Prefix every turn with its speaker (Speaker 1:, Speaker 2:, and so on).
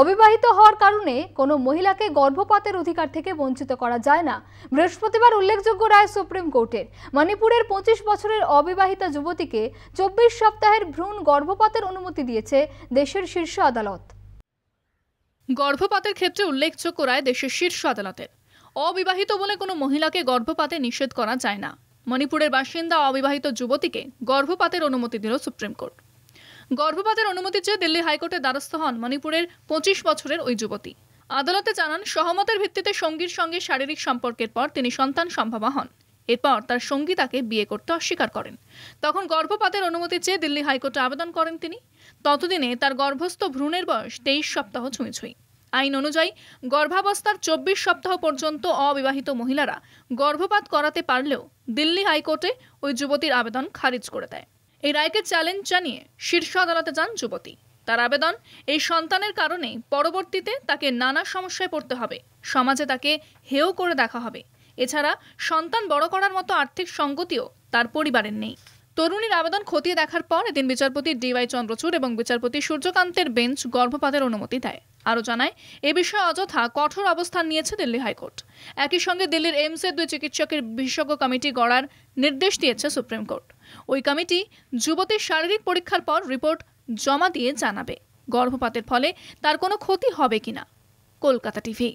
Speaker 1: অবিবাহিত হওয়ার কারণে কোনো মহিলাকে গর্ভপাতের অধিকার থেকে বঞ্চিত করা যায় না বৃহস্পতিবার উল্লেখযোগ্য রায় সুপ্রিম কোর্টের মণিপুরের পঁচিশ বছরের অবিবাহিত যুবতীকে চব্বিশ সপ্তাহের ভ্রূণ গর্ভপাতের অনুমতি দিয়েছে দেশের শীর্ষ আদালত
Speaker 2: গর্ভপাতের ক্ষেত্রে উল্লেখযোগ্য রায় দেশের শীর্ষ আদালতের অবিবাহিত বলে কোনো মহিলাকে গর্ভপাতে নিষেধ করা যায় না মণিপুরের বাসিন্দা অবিবাহিত যুবতীকে গর্ভপাতের অনুমতি দিল সুপ্রিম কোর্ট গর্ভপাতের অনুমতি চেয়ে দিল্লি হাইকোর্টের দ্বারস্থ হন মণিপুরের পঁচিশ বছরের ওই যুবতী আদালতে জানান সহমতের ভিত্তিতে সঙ্গীর সঙ্গে শারীরিক সম্পর্কের পর তিনি সন্তান সম্ভাবা হন এরপর তার সঙ্গী তাকে বিয়ে করতে অস্বীকার করেন তখন গর্ভপাতের অনুমতি চেয়ে দিল্লি হাইকোর্টে আবেদন করেন তিনি ততদিনে তার গর্ভস্থ ভ্রূণের বয়স তেইশ সপ্তাহ ছুঁই ছুঁই আইন অনুযায়ী গর্ভাবস্থার চব্বিশ সপ্তাহ পর্যন্ত অবিবাহিত মহিলারা গর্ভপাত করাতে পারলেও দিল্লি হাইকোর্টে ওই যুবতীর আবেদন খারিজ করে দেয় এই রায়কে চ্যালেঞ্জ জানিয়ে শীর্ষ আদালতে যান যুবতী তার আবেদন এই সন্তানের কারণে পরবর্তীতে তাকে নানা সমস্যায় পড়তে হবে সমাজে তাকে হেও করে দেখা হবে এছাড়া সন্তান বড় করার মতো আর্থিক সঙ্গতিও তার পরিবারের নেই তরুণীর আবেদন খতিয়ে দেখার পর এদিন বিচারপতি ডিওয়াই চন্দ্রচূড় এবং বিচারপতি সূর্যকান্তের বেঞ্চ গর্ভপাতের অনুমতি দেয় আরও জানায় এ বিষয়ে অযথা কঠোর অবস্থান নিয়েছে দিল্লি হাইকোর্ট একই সঙ্গে দিল্লির এইমসের দুই চিকিৎসকের বিশেষজ্ঞ কমিটি গড়ার নির্দেশ দিয়েছে সুপ্রিম কোর্ট ওই কমিটি যুবতীর শারীরিক পরীক্ষার পর রিপোর্ট জমা দিয়ে জানাবে গর্ভপাতের ফলে তার কোনো ক্ষতি হবে কিনা কলকাতা টিভি